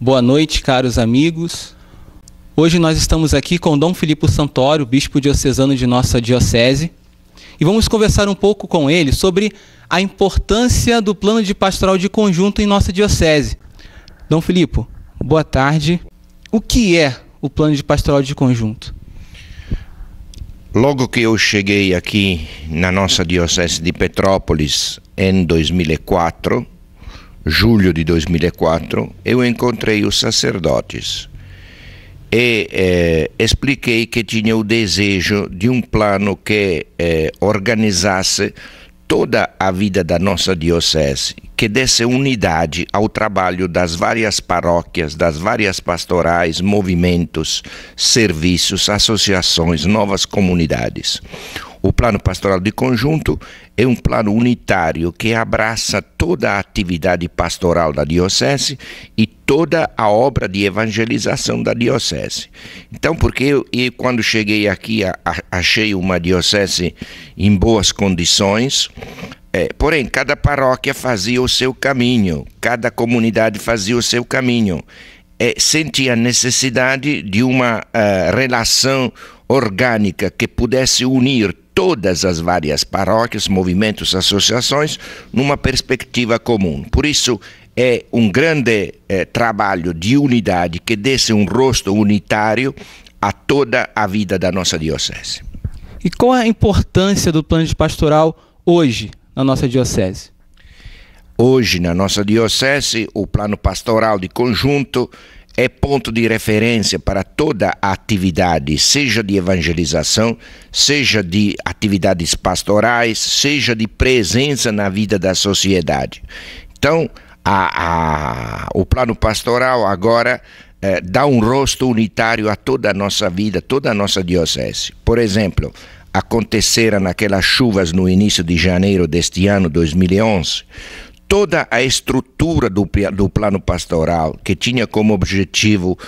Boa noite, caros amigos. Hoje nós estamos aqui com Dom Filipe Santoro, bispo diocesano de nossa diocese, e vamos conversar um pouco com ele sobre a importância do plano de pastoral de conjunto em nossa diocese. Dom Filipe, boa tarde. O que é o plano de pastoral de conjunto? Logo que eu cheguei aqui na nossa Diocese de Petrópolis em 2004, julho de 2004, eu encontrei os sacerdotes e eh, expliquei que tinha o desejo de um plano que eh, organizasse toda a vida da nossa diocese, que desse unidade ao trabalho das várias paróquias, das várias pastorais, movimentos, serviços, associações, novas comunidades. O plano pastoral de conjunto é um plano unitário que abraça toda a atividade pastoral da diocese e toda a obra de evangelização da diocese. Então, porque eu, eu quando cheguei aqui, a, a, achei uma diocese em boas condições, é, porém, cada paróquia fazia o seu caminho, cada comunidade fazia o seu caminho. É, sentia a necessidade de uma uh, relação orgânica que pudesse unir todas as várias paróquias, movimentos, associações, numa perspectiva comum. Por isso, é um grande eh, trabalho de unidade que desse um rosto unitário a toda a vida da nossa diocese. E qual é a importância do plano de pastoral hoje na nossa diocese? Hoje, na nossa diocese, o plano pastoral de conjunto é ponto de referência para toda a atividade, seja de evangelização, seja de atividades pastorais, seja de presença na vida da sociedade. Então, a, a, o plano pastoral agora eh, dá um rosto unitário a toda a nossa vida, toda a nossa diocese. Por exemplo, aconteceram aquelas chuvas no início de janeiro deste ano, 2011 toda a estrutura do, do plano pastoral, que tinha como objetivo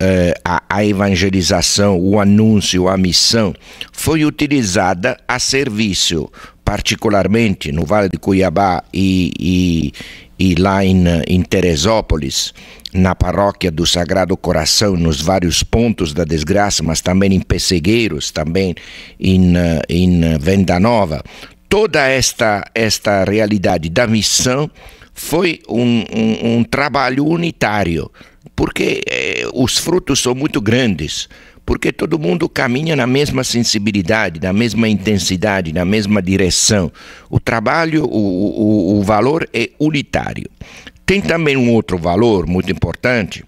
eh, a, a evangelização, o anúncio, a missão, foi utilizada a serviço, particularmente no Vale de Cuiabá e, e, e lá em, em Teresópolis, na paróquia do Sagrado Coração, nos vários pontos da desgraça, mas também em Pessegueiros, também em, eh, em Venda Nova, toda esta, esta realidade da missão foi um, um, um trabalho unitário, porque eh, os frutos são muito grandes, porque todo mundo caminha na mesma sensibilidade, na mesma intensidade, na mesma direção. O trabalho, o, o, o valor é unitário. Tem também um outro valor muito importante,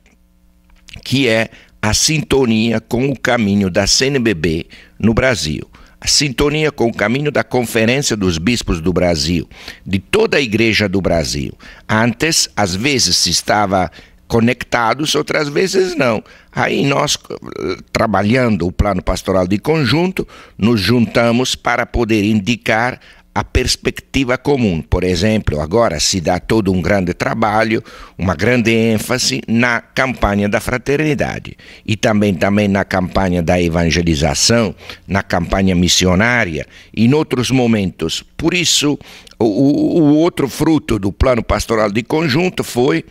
que é a sintonia com o caminho da CNBB no Brasil sintonia com o caminho da Conferência dos Bispos do Brasil, de toda a Igreja do Brasil. Antes, às vezes se estava conectados, outras vezes não. Aí nós, eh, trabalhando o plano pastoral de conjunto, nos juntamos para poder indicar a perspectiva comum. Por exemplo, agora se dá todo um grande trabalho, uma grande ênfase na campanha da fraternidade e também também na campanha da evangelização, na campanha missionária e em outros momentos. Por isso, o, o outro fruto do plano pastoral de conjunto foi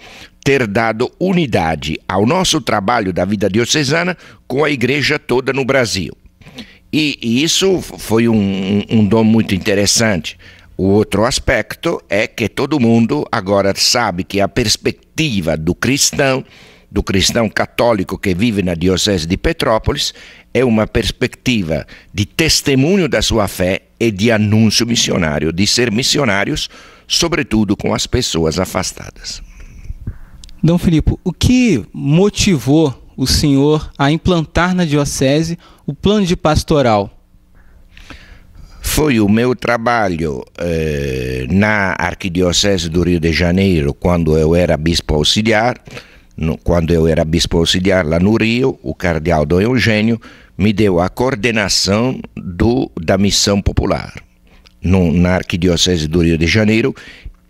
ter dado unidade ao nosso trabalho da vida diocesana com a igreja toda no Brasil. E, e isso foi um, um dom muito interessante. O outro aspecto é que todo mundo agora sabe que a perspectiva do cristão, do cristão católico que vive na Diocese de Petrópolis, é uma perspectiva de testemunho da sua fé e de anúncio missionário, de ser missionários, sobretudo com as pessoas afastadas. Dom Filipe, o que motivou o senhor a implantar na Diocese o plano de pastoral? Foi o meu trabalho eh, na Arquidiocese do Rio de Janeiro, quando eu era bispo auxiliar. No, quando eu era bispo auxiliar lá no Rio, o cardeal Dom Eugênio me deu a coordenação do, da missão popular no, na Arquidiocese do Rio de Janeiro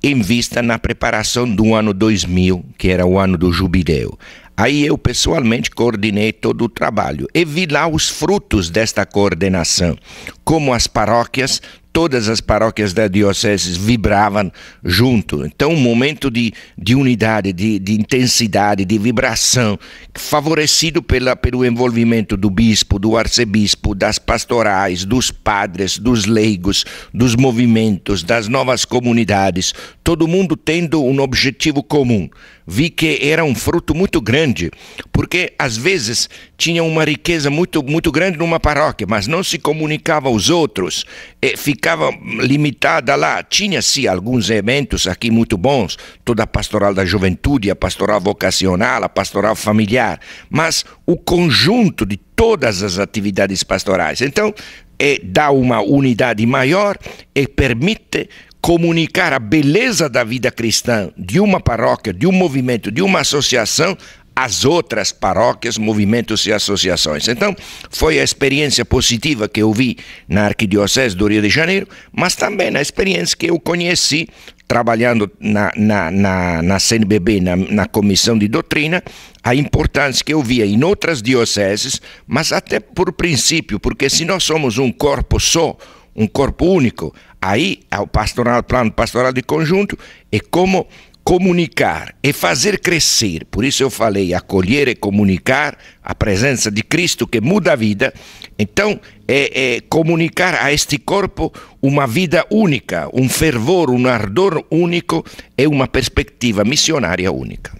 em vista na preparação do ano 2000, que era o ano do jubileu. Aí eu pessoalmente coordenei todo o trabalho e vi lá os frutos desta coordenação, como as paróquias todas as paróquias da diocese vibravam junto. Então, um momento de, de unidade, de, de intensidade, de vibração, favorecido pela, pelo envolvimento do bispo, do arcebispo, das pastorais, dos padres, dos leigos, dos movimentos, das novas comunidades, todo mundo tendo um objetivo comum. Vi que era um fruto muito grande, porque às vezes tinha uma riqueza muito, muito grande numa paróquia, mas não se comunicava aos outros. E eh, ficava ficava limitada lá. Tinha-se alguns eventos aqui muito bons, toda a pastoral da juventude, a pastoral vocacional, a pastoral familiar, mas o conjunto de todas as atividades pastorais. Então, é, dá uma unidade maior e permite comunicar a beleza da vida cristã de uma paróquia, de um movimento, de uma associação as outras paróquias, movimentos e associações. Então, foi a experiência positiva que eu vi na Arquidiocese do Rio de Janeiro, mas também na experiência que eu conheci trabalhando na, na, na, na CNBB, na, na Comissão de Doutrina, a importância que eu via em outras dioceses, mas até por princípio, porque se nós somos um corpo só, um corpo único, aí o pastoral, plano pastoral de conjunto é como comunicar e fazer crescer. Por isso eu falei acolher e comunicar a presença de Cristo que muda a vida. Então é, é comunicar a este corpo uma vida única, um fervor, um ardor único e uma perspectiva missionária única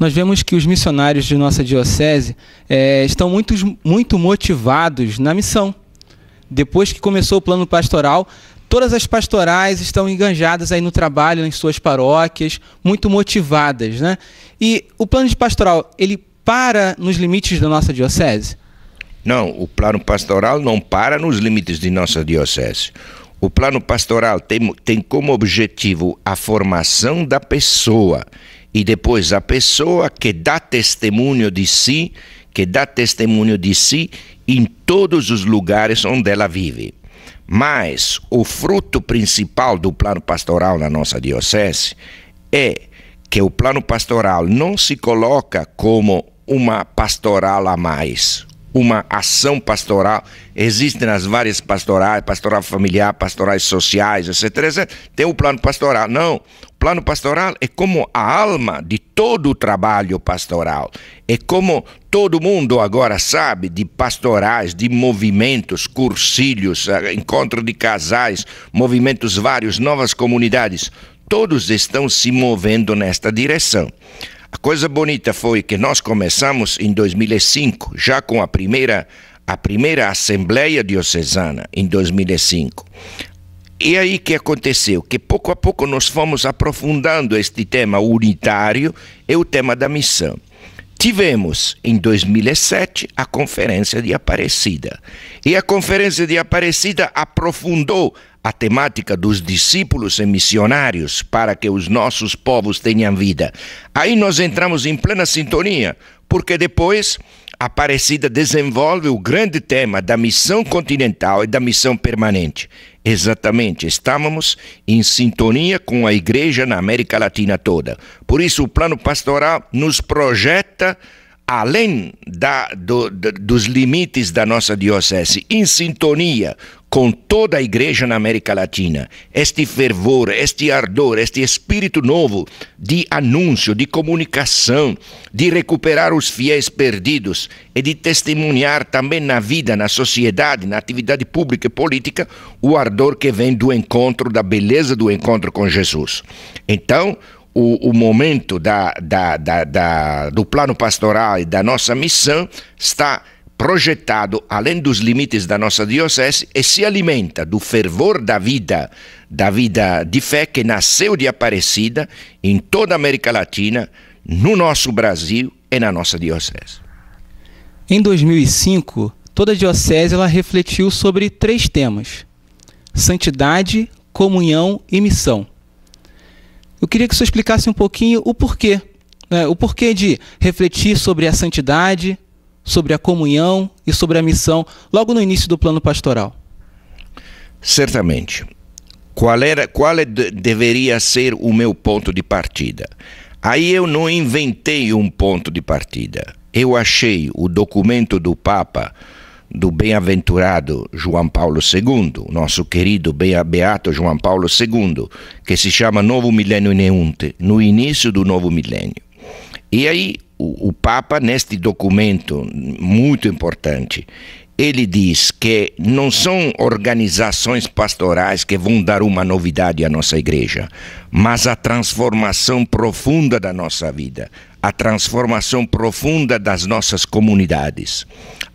nós vemos que os missionários de nossa diocese é, estão muito, muito motivados na missão. Depois que começou o plano pastoral, Todas as pastorais estão enganjadas aí no trabalho, em suas paróquias, muito motivadas, né? E o plano de pastoral, ele para nos limites da nossa diocese? Não, o plano pastoral não para nos limites de nossa diocese. O plano pastoral tem, tem como objetivo a formação da pessoa e depois a pessoa que dá testemunho de si, que dá testemunho de si em todos os lugares onde ela vive. Mas o fruto principal do plano pastoral na nossa diocese é que o plano pastoral não se coloca como uma pastoral a mais, uma ação pastoral. Existem as várias pastorais, pastoral familiar, pastorais sociais, etc, etc. Tem o plano pastoral. Não. O plano pastoral é como a alma de todo o trabalho pastoral. É como Todo mundo agora sabe de pastorais, de movimentos, cursilhos, eh, encontro de casais, movimentos vários, novas comunidades. Todos estão se movendo nesta direção. A coisa bonita foi que nós começamos em 2005, já com a primeira a primeira assembleia diocesana em 2005. E aí que aconteceu? Que pouco a pouco nós fomos aprofundando este tema unitário e o tema da missão. Tivemos em 2007 a Conferência de Aparecida. E a Conferência de Aparecida aprofundou a temática dos discípulos e missionários para que os nossos povos tenham vida. Aí nós entramos em plena sintonia, porque depois Aparecida desenvolve o grande tema da missão continental e da missão permanente. Exatamente, estávamos em sintonia com a igreja na América Latina toda. Por isso, o plano pastoral nos projeta além da, do, dos limites da nossa diocese, em sintonia com toda a igreja na América Latina, este fervor, este ardor, este espírito novo de anúncio, de comunicação, de recuperar os fiéis perdidos e de testemunhar também na vida, na sociedade, na atividade pública e política, o ardor que vem do encontro, da beleza do encontro com Jesus. Então, o, o momento da, da, da, do plano pastoral e da nossa missão está projetado além dos limites da nossa diocese e se alimenta do fervor da vida, da vida de fé que nasceu de Aparecida em toda a América Latina, no nosso Brasil e na nossa diocese. Em 2005, toda a diocese ela refletiu sobre três temas: santidade, comunhão e missão. Eu queria que você explicasse um pouquinho o porquê. Né? O porquê de refletir sobre a santidade, sobre a comunhão e sobre a missão logo no início do plano pastoral. Certamente. Qual, era, qual é deveria ser o meu ponto de partida? Aí eu não inventei um ponto de partida. Eu achei o documento do Papa do bem-aventurado João Paulo II, nosso querido beato João Paulo II, que se chama Novo Milênio Ineunte, no início do novo milênio. E aí o, o Papa, neste documento muito importante, ele diz que não são organizações pastorais que vão dar uma novidade à nossa igreja, mas a transformação profunda da nossa vida, a transformação profunda das nossas comunidades.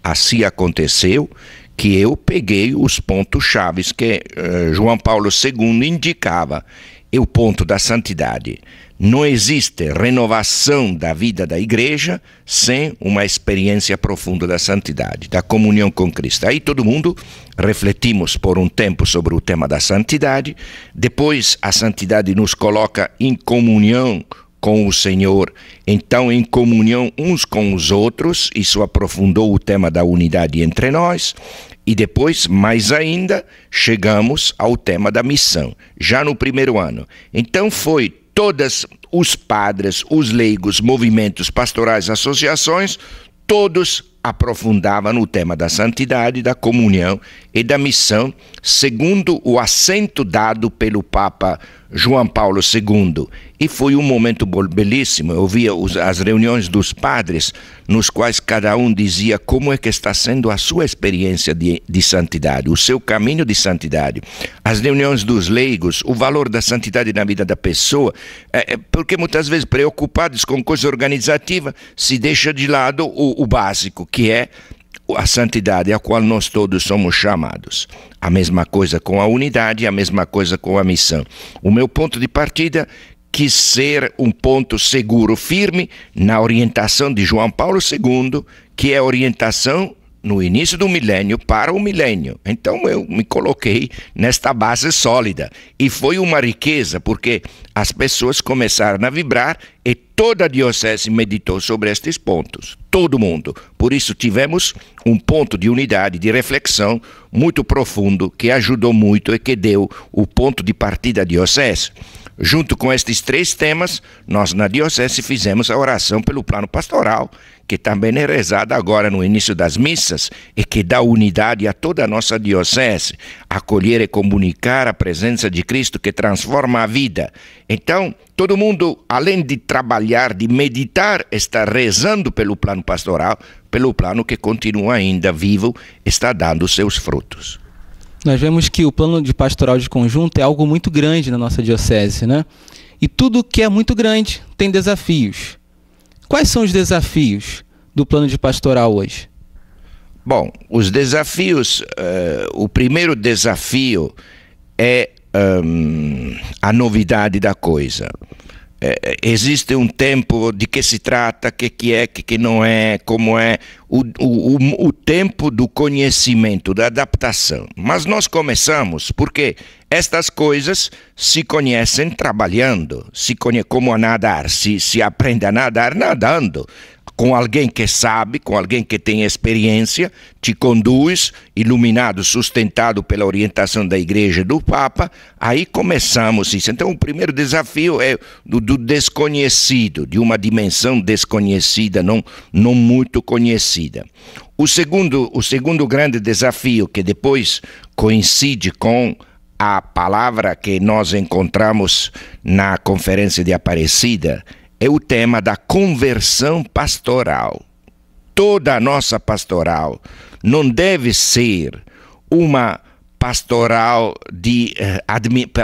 Assim aconteceu que eu peguei os pontos chaves que uh, João Paulo II indicava, é o ponto da santidade. Não existe renovação da vida da igreja sem uma experiência profunda da santidade, da comunhão com Cristo. Aí todo mundo refletimos por um tempo sobre o tema da santidade, depois a santidade nos coloca em comunhão com o Senhor, então em comunhão uns com os outros, isso aprofundou o tema da unidade entre nós, e depois, mais ainda, chegamos ao tema da missão, já no primeiro ano. Então foi todas os padres, os leigos, movimentos pastorais, associações, todos aprofundavam no tema da santidade, da comunhão e da missão, segundo o assento dado pelo Papa João Paulo II. E foi um momento belíssimo. Eu via as reuniões dos padres, nos quais cada um dizia como é que está sendo a sua experiência de, de santidade, o seu caminho de santidade. As reuniões dos leigos, o valor da santidade na vida da pessoa, é, é porque muitas vezes preocupados com coisa organizativa, se deixa de lado o, o básico, que é a santidade a qual nós todos somos chamados. A mesma coisa com a unidade, a mesma coisa com a missão. O meu ponto de partida quis ser um ponto seguro, firme, na orientação de João Paulo II, que é a orientação no início do milênio para o milênio. Então eu me coloquei nesta base sólida. E foi uma riqueza, porque as pessoas começaram a vibrar e toda a diocese meditou sobre estes pontos. Todo mundo. Por isso tivemos um ponto de unidade, de reflexão muito profundo, que ajudou muito e que deu o ponto de partida da diocese. Junto com estes três temas, nós na Diocese fizemos a oração pelo plano pastoral, que também é rezada agora no início das missas e que dá unidade a toda a nossa Diocese. Acolher e comunicar a presença de Cristo que transforma a vida. Então, todo mundo, além de trabalhar, de meditar, está rezando pelo plano pastoral, pelo plano que continua ainda vivo, está dando seus frutos nós vemos que o plano de pastoral de conjunto é algo muito grande na nossa diocese, né? E tudo que é muito grande tem desafios. Quais são os desafios do plano de pastoral hoje? Bom, os desafios, uh, o primeiro desafio é um, a novidade da coisa. É, é, existe um tempo de que se trata, que que é, que que não é, como é, o, o, o tempo do conhecimento, da adaptação. Mas nós começamos porque estas coisas se conhecem trabalhando, se conhe como a nadar, se, se aprende a nadar nadando com alguém que sabe, com alguém que tem experiência, te conduz, iluminado, sustentado pela orientação da Igreja e do Papa, aí começamos isso. Então, o primeiro desafio é do, do desconhecido, de uma dimensão desconhecida, não, não muito conhecida. O segundo, o segundo grande desafio, que depois coincide com a palavra que nós encontramos na Conferência de Aparecida, é o tema da conversão pastoral. Toda a nossa pastoral não deve ser uma pastoral de, eh,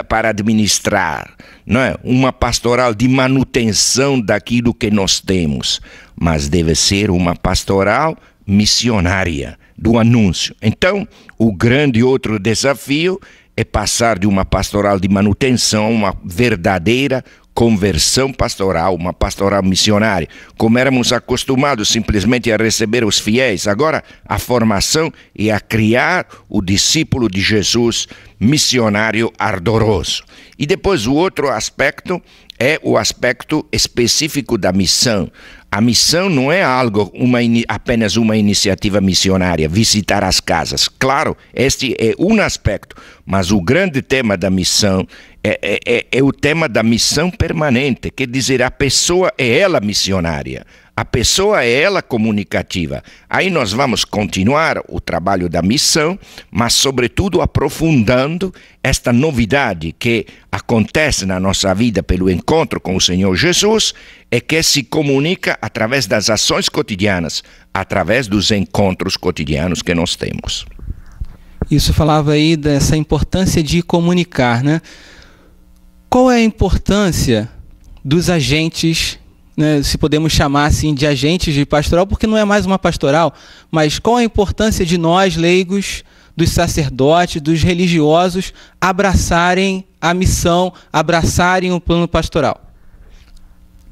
para administrar, não é? uma pastoral de manutenção daquilo que nós temos, mas deve ser uma pastoral missionária do anúncio. Então, o grande outro desafio é passar de uma pastoral de manutenção a uma verdadeira conversão pastoral, uma pastoral missionária. Como éramos acostumados simplesmente a receber os fiéis, agora a formação e a criar o discípulo de Jesus missionário ardoroso. E depois o outro aspecto é o aspecto específico da missão. A missão não é algo, uma, apenas uma iniciativa missionária, visitar as casas. Claro, este é um aspecto, mas o grande tema da missão é, é, é, é o tema da missão permanente, quer dizer, a pessoa é ela missionária. A pessoa é ela comunicativa. Aí nós vamos continuar o trabalho da missão, mas, sobretudo, aprofundando esta novidade que acontece na nossa vida pelo encontro com o Senhor Jesus e é que se comunica através das ações cotidianas, através dos encontros cotidianos que nós temos. Isso falava aí dessa importância de comunicar, né? Qual é a importância dos agentes né, se podemos chamar assim, de agentes de pastoral, porque não é mais uma pastoral, mas qual a importância de nós, leigos, dos sacerdotes, dos religiosos, abraçarem a missão, abraçarem o plano pastoral?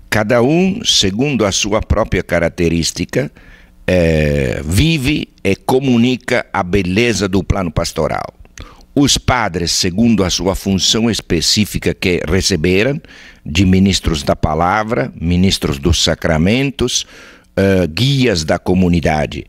Cada um, segundo a sua própria característica, é, vive e comunica a beleza do plano pastoral os padres, segundo a sua função específica que receberam, de ministros da palavra, ministros dos sacramentos, uh, guias da comunidade.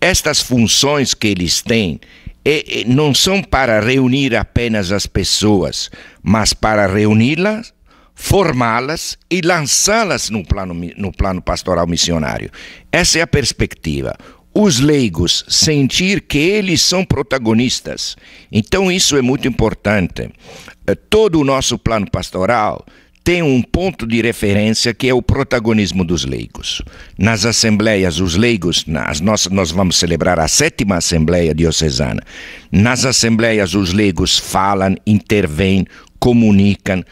Estas funções que eles têm e, eh, e eh, não são para reunir apenas as pessoas, mas para reuni-las, formá-las e lançá-las no plano, no plano pastoral missionário. Essa é a perspectiva os leigos sentir que eles são protagonistas. Então, isso é muito importante. Eh, todo o nosso plano pastoral tem um ponto de referência que é o protagonismo dos leigos. Nas assembleias, os leigos, nas nossas, nós vamos celebrar a sétima assembleia diocesana. Nas assembleias, os leigos falam, intervêm, comunicam,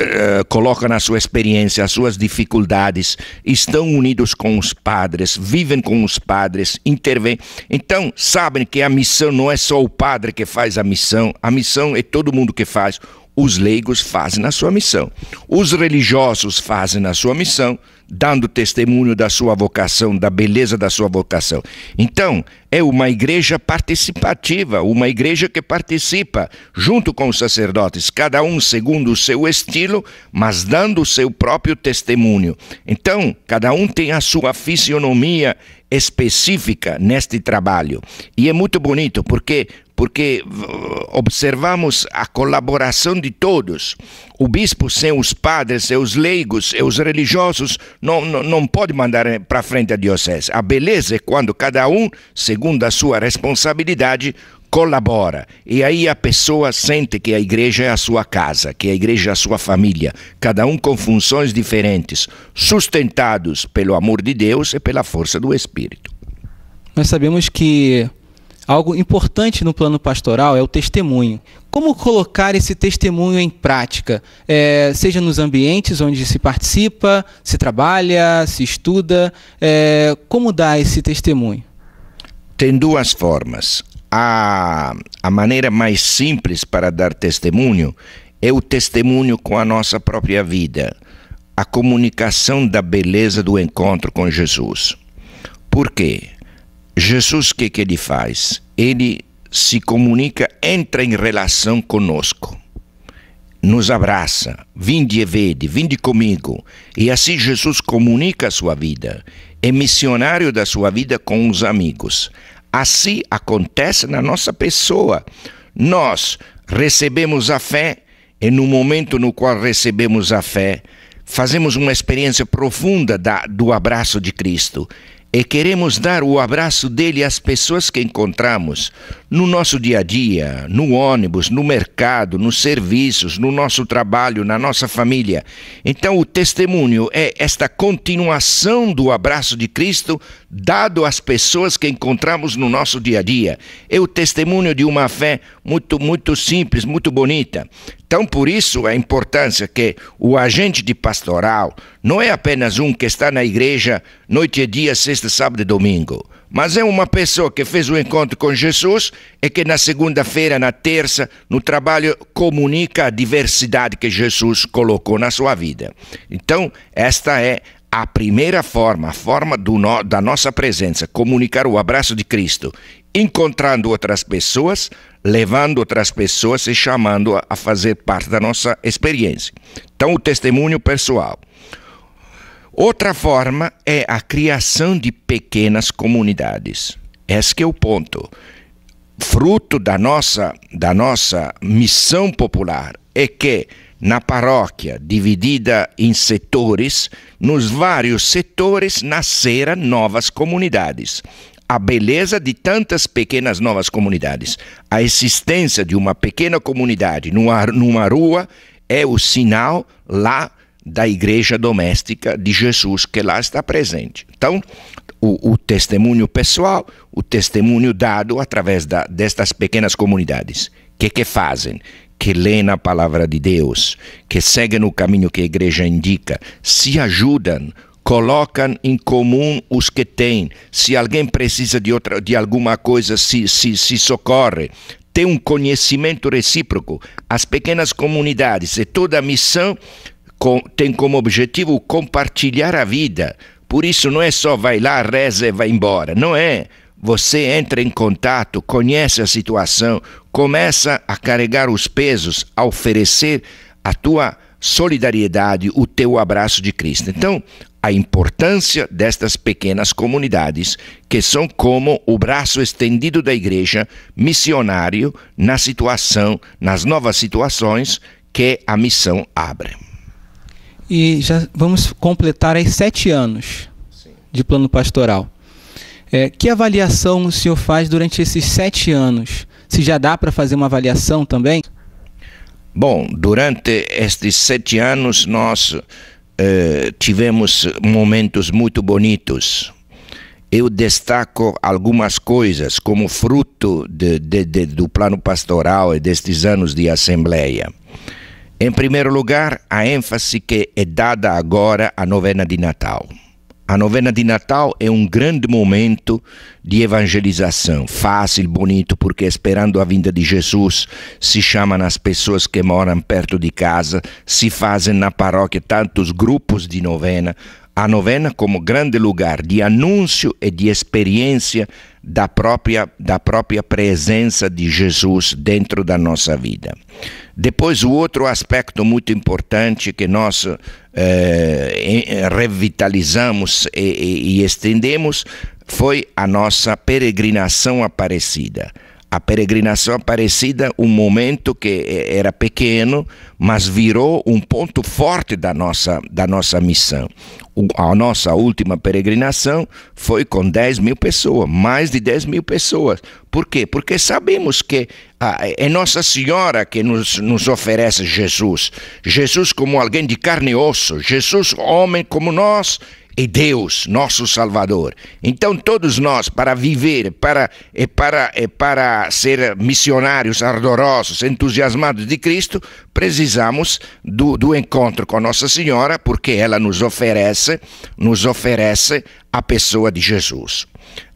eh, colocam a sua experiência, as suas dificuldades, estão unidos com os padres, vivem com os padres, intervêm. Então, sabem que a missão não é só o padre que faz a missão, a missão é todo mundo que faz. Os leigos fazem a sua missão, os religiosos fazem a sua missão, dando testemunho da sua vocação, da beleza da sua vocação. Então, é uma igreja participativa, uma igreja que participa junto com os sacerdotes, cada um segundo o seu estilo, mas dando o seu próprio testemunho. Então, cada um tem a sua fisionomia específica neste trabalho. E é muito bonito porque porque observamos a colaboração de todos. O bispo sem os padres, sem os leigos, sem os religiosos, não, não, não pode mandar eh, para frente a diocese. A beleza é quando cada um, segundo a sua responsabilidade, colabora. E aí a pessoa sente que a igreja é a sua casa, que a igreja é a sua família, cada um com funções diferentes, sustentados pelo amor de Deus e pela força do Espírito. Nós sabemos que Algo importante no plano pastoral é o testemunho. Como colocar esse testemunho em prática? É, seja nos ambientes onde se participa, se trabalha, se estuda, é, como dar esse testemunho? Tem duas formas. A, a maneira mais simples para dar testemunho é o testemunho com a nossa própria vida, a comunicação da beleza do encontro com Jesus. Por quê? Jesus, o que, que ele faz? Ele se comunica, entra em relação conosco, nos abraça, vinde e vede, vinde comigo. E assim Jesus comunica a sua vida, é missionário da sua vida com os amigos. Assim acontece na nossa pessoa. Nós recebemos a fé e no momento no qual recebemos a fé, fazemos uma experiência profunda da, do abraço de Cristo e queremos dar o abraço dele às pessoas que encontramos no nosso dia a dia, no ônibus, no mercado, nos serviços, no nosso trabalho, na nossa família. Então, o testemunho é esta continuação do abraço de Cristo dado às pessoas que encontramos no nosso dia a dia. É o testemunho de uma fé muito, muito simples, muito bonita. Então, por isso, a importância que o agente de pastoral não é apenas um que está na igreja noite e dia, sexta, sábado e domingo, mas é uma pessoa que fez o um encontro com Jesus e que na segunda-feira, na terça, no trabalho, comunica a diversidade que Jesus colocou na sua vida. Então, esta é a primeira forma, a forma no, da nossa presença, comunicar o abraço de Cristo encontrando outras pessoas, levando outras pessoas e chamando a fazer parte da nossa experiência. Então, o testemunho pessoal. Outra forma é a criação de pequenas comunidades. Esse é o ponto. Fruto da nossa, da nossa missão popular é que na paróquia, dividida em setores, nos vários setores nasceram novas comunidades a beleza de tantas pequenas novas comunidades. A existência de uma pequena comunidade numa, numa rua é o sinal lá da igreja doméstica de Jesus que lá está presente. Então, o, o testemunho pessoal, o testemunho dado através da, destas pequenas comunidades. O que, que fazem? que lêem a palavra de Deus, que seguem o caminho que a igreja indica, se ajudam colocam em comum os que têm. Se alguém precisa de, outra, de alguma coisa, se, se, se socorre. Tem um conhecimento recíproco. As pequenas comunidades e toda a missão com, tem como objetivo compartilhar a vida. Por isso não é só vai lá, reza e vai embora. Não é. Você entra em contato, conhece a situação, começa a carregar os pesos, a oferecer a tua solidariedade, o teu abraço de Cristo. Então, a importância destas pequenas comunidades, que são como o braço estendido da igreja missionário na situação, nas novas situações que a missão abre. E já vamos completar aí sete anos de plano pastoral. É, que avaliação o senhor faz durante esses sete anos? Se já dá para fazer uma avaliação também? Bom, durante estes sete anos nós eh, tivemos momentos muito bonitos. Eu destaco algumas coisas como fruto de, de, de, do plano pastoral e destes anos de Assembleia. Em primeiro lugar, a ênfase que é dada agora à novena de Natal. A novena de Natal é um grande momento de evangelização, fácil, bonito, porque esperando a vinda de Jesus, se chama nas pessoas que moram perto de casa, se fazem na paróquia tantos grupos de novena, a novena como grande lugar de anúncio e de experiência da própria, da própria presença de Jesus dentro da nossa vida. Depois, o outro aspecto muito importante que nós eh, revitalizamos e, e, e estendemos foi a nossa peregrinação aparecida a peregrinação aparecida, um momento que eh, era pequeno, mas virou um ponto forte da nossa, da nossa missão. A nossa última peregrinação foi com 10 mil pessoas, mais de 10 mil pessoas. Por quê? Porque sabemos que ah, é Nossa Senhora que nos, nos oferece Jesus. Jesus como alguém de carne e osso, Jesus homem como nós e Deus, nosso Salvador. Então todos nós, para viver, para e para e para ser missionários ardorosos, entusiasmados de Cristo, precisamos do, do encontro com Nossa Senhora, porque ela nos oferece, nos oferece a pessoa de Jesus.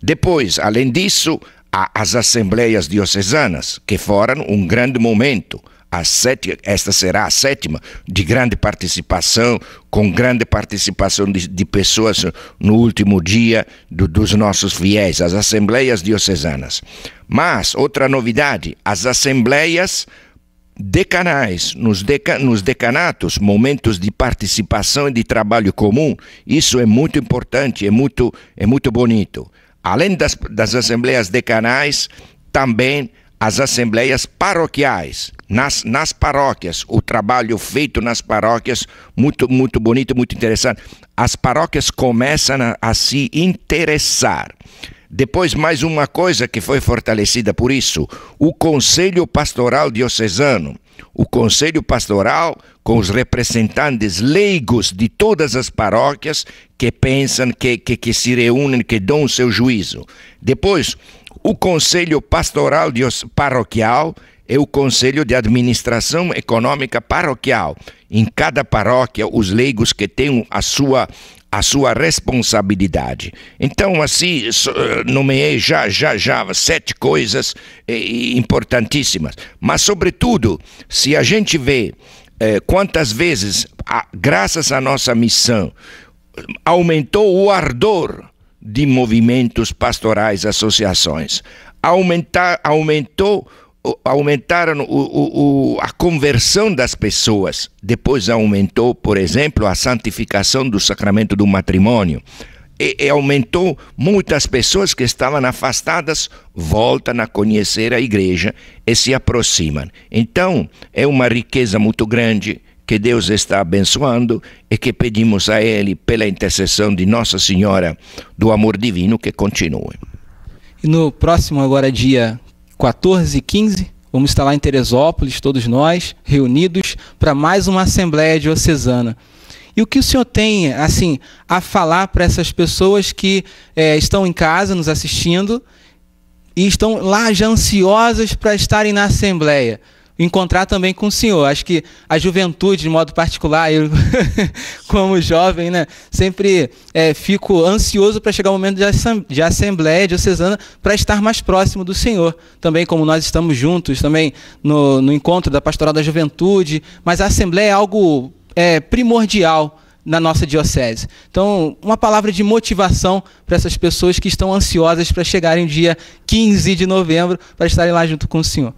Depois, além disso, há as assembleias diocesanas, que foram um grande momento a sete, esta será a sétima de grande participação, com grande participação de, de pessoas no último dia do, dos nossos fiéis, as assembleias diocesanas. Mas, outra novidade, as assembleias decanais, nos, deca, nos decanatos, momentos de participação e de trabalho comum, isso é muito importante, é muito, é muito bonito. Além das, das assembleias decanais, também as assembleias paroquiais, nas, nas paróquias, o trabalho feito nas paróquias, muito, muito bonito, muito interessante. As paróquias começam a, a se interessar. Depois, mais uma coisa que foi fortalecida por isso: o Conselho Pastoral Diocesano. O Conselho Pastoral, com os representantes leigos de todas as paróquias que pensam, que, que, que se reúnem, que dão o seu juízo. Depois, o Conselho Pastoral Paroquial, é o Conselho de Administração Econômica Paroquial. Em cada paróquia, os leigos que têm a sua a sua responsabilidade. Então, assim, eh, nomeei já, já, já sete coisas eh, importantíssimas. Mas, sobretudo, se a gente vê eh, quantas vezes, a, graças à nossa missão, aumentou o ardor de movimentos pastorais, associações, aumentar, aumentou aumentaram o, o, o, a conversão das pessoas. Depois aumentou, por exemplo, a santificação do sacramento do matrimônio. E, e aumentou muitas pessoas que estavam afastadas, voltam a conhecer a igreja e se aproximam. Então, é uma riqueza muito grande que Deus está abençoando e que pedimos a Ele, pela intercessão de Nossa Senhora do Amor Divino, que continue. E no próximo, agora, dia 14 e 15, vamos estar lá em Teresópolis, todos nós, reunidos para mais uma Assembleia Diocesana. E o que o senhor tem assim a falar para essas pessoas que é, estão em casa nos assistindo e estão lá já ansiosas para estarem na Assembleia? encontrar também com o senhor. Acho que a juventude, de modo particular, eu, como jovem, né, sempre é, fico ansioso para chegar o momento de, de assembleia diocesana para estar mais próximo do senhor. Também como nós estamos juntos, também no, no encontro da Pastoral da Juventude, mas a assembleia é algo é, primordial na nossa diocese. Então, uma palavra de motivação para essas pessoas que estão ansiosas para chegarem dia 15 de novembro para estarem lá junto com o senhor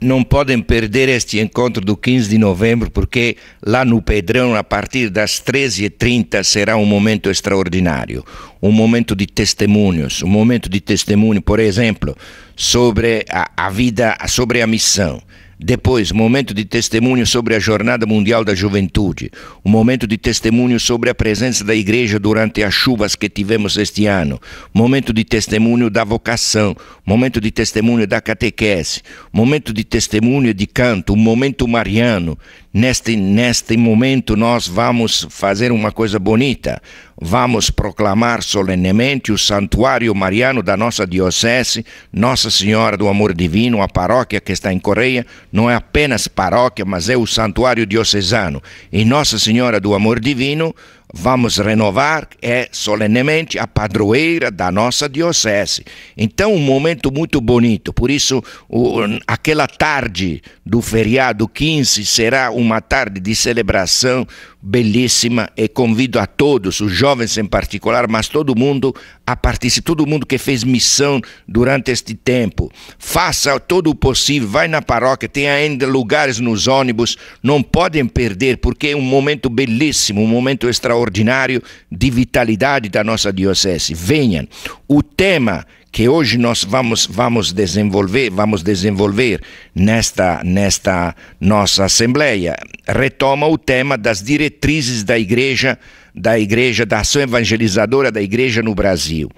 não podem perder este encontro do 15 de novembro, porque lá no Pedrão, a partir das 13h30, será um momento extraordinário um momento de testemunhos um momento de testemunho, por exemplo, sobre a, a vida, sobre a missão. Depois, momento de testemunho sobre a Jornada Mundial da Juventude, um momento de testemunho sobre a presença da igreja durante as chuvas que tivemos este ano, momento de testemunho da vocação, momento de testemunho da catequese, momento de testemunho de canto, um momento mariano. Neste, neste momento nós vamos fazer uma coisa bonita, vamos proclamar solenemente o Santuário Mariano da nossa Diocese, Nossa Senhora do Amor Divino, a paróquia que está em Coreia, não é apenas paróquia, mas é o Santuário Diocesano. E Nossa Senhora do Amor Divino, vamos renovar é solenemente a padroeira da nossa diocese. Então, um momento muito bonito. Por isso, o, aquela tarde do feriado 15 será uma tarde de celebração belíssima e convido a todos, os jovens em particular, mas todo mundo, a partir de todo mundo que fez missão durante este tempo. Faça todo o possível, vai na paróquia, tem ainda lugares nos ônibus, não podem perder, porque é um momento belíssimo, um momento extraordinário de vitalidade da nossa diocese. Venham. O tema que hoje nós vamos vamos desenvolver, vamos desenvolver nesta nesta nossa assembleia retoma o tema das diretrizes da igreja da Igreja, da ação evangelizadora da Igreja no Brasil.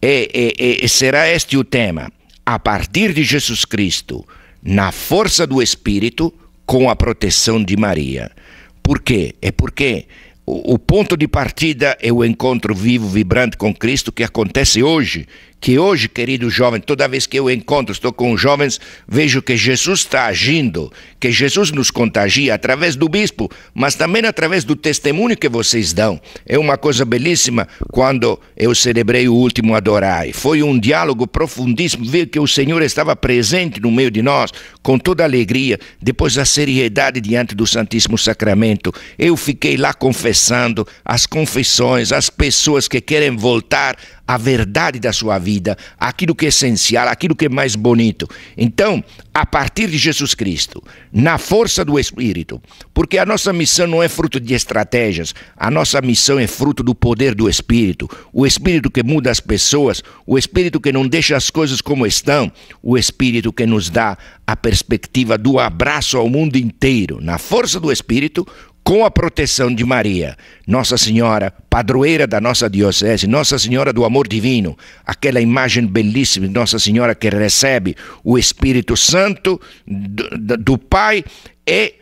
E, e, e será este o tema. A partir de Jesus Cristo, na força do Espírito, com a proteção de Maria. Por quê? É porque o, o ponto de partida é o encontro vivo, vibrante com Cristo que acontece hoje que hoje, querido jovem, toda vez que eu encontro, estou com os jovens, vejo que Jesus está agindo, que Jesus nos contagia através do bispo, mas também através do testemunho que vocês dão. É uma coisa belíssima quando eu celebrei o último Adorai. Foi um diálogo profundíssimo, ver que o Senhor estava presente no meio de nós, com toda a alegria, depois a seriedade diante do Santíssimo Sacramento. Eu fiquei lá confessando as confissões, as pessoas que querem voltar a verdade da sua vida, aquilo que é essencial, aquilo que é mais bonito. Então, a partir de Jesus Cristo, na força do Espírito, porque a nossa missão não é fruto de estratégias, a nossa missão é fruto do poder do Espírito, o Espírito que muda as pessoas, o Espírito que não deixa as coisas como estão, o Espírito que nos dá a perspectiva do abraço ao mundo inteiro, na força do Espírito, com a proteção de Maria, Nossa Senhora, padroeira da nossa diocese, Nossa Senhora do Amor Divino, aquela imagem belíssima de Nossa Senhora que recebe o Espírito Santo do, do Pai e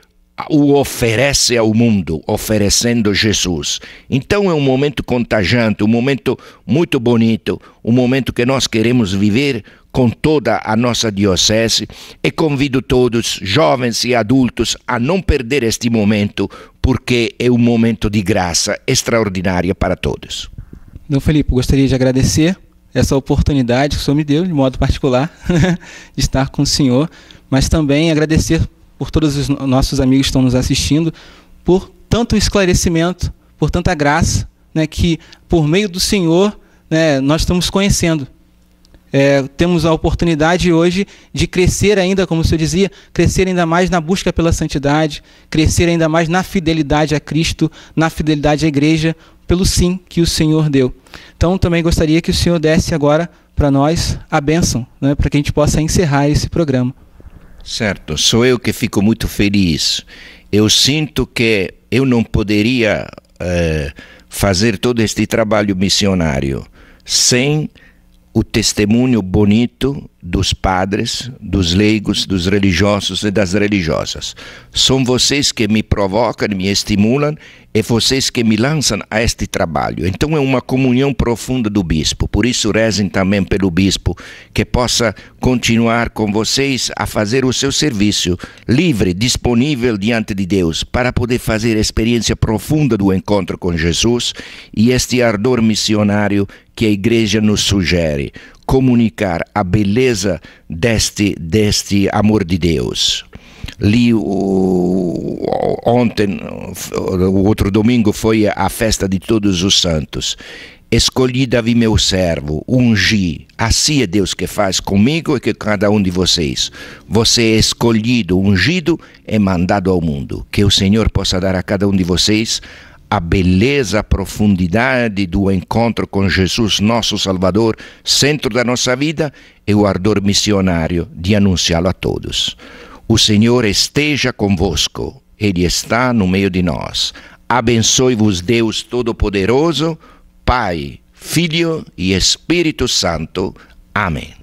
o oferece ao mundo, oferecendo Jesus. Então é um momento contagiante, um momento muito bonito, um momento que nós queremos viver com toda a nossa Diocese e convido todos, jovens e adultos, a não perder este momento, porque é um momento de graça extraordinária para todos. Dom Felipe, gostaria de agradecer essa oportunidade que o senhor me deu, de modo particular, de estar com o senhor, mas também agradecer por todos os nossos amigos que estão nos assistindo, por tanto esclarecimento, por tanta graça, né, que por meio do Senhor né, nós estamos conhecendo é, temos a oportunidade hoje de crescer ainda, como o senhor dizia, crescer ainda mais na busca pela santidade, crescer ainda mais na fidelidade a Cristo, na fidelidade à igreja, pelo sim que o Senhor deu. Então, também gostaria que o senhor desse agora para nós a bênção, né, para que a gente possa encerrar esse programa. Certo, sou eu que fico muito feliz. Eu sinto que eu não poderia é, fazer todo este trabalho missionário sem o testemunho bonito dos padres, dos leigos, dos religiosos e das religiosas. São vocês que me provocam, me estimulam e vocês que me lançam a este trabalho. Então é uma comunhão profunda do bispo. Por isso rezem também pelo bispo que possa continuar com vocês a fazer o seu serviço livre, disponível diante de Deus, para poder fazer a experiência profunda do encontro com Jesus e este ardor missionário que a igreja nos sugere, comunicar a beleza deste, deste amor de Deus. Li o, ontem, o outro domingo, foi a festa de Todos os Santos. Escolhi Davi meu servo, ungi. Assim é Deus que faz comigo e com cada um de vocês. Você é escolhido, ungido e mandado ao mundo. Que o Senhor possa dar a cada um de vocês a beleza, a profundidade do encontro com Jesus, nosso Salvador, centro da nossa vida, e o ardor missionário de anunciá-lo a todos. O Senhor esteja convosco, Ele está no meio de nós. Abençoe-vos, Deus Todo-Poderoso, Pai, Filho e Espírito Santo. Amém.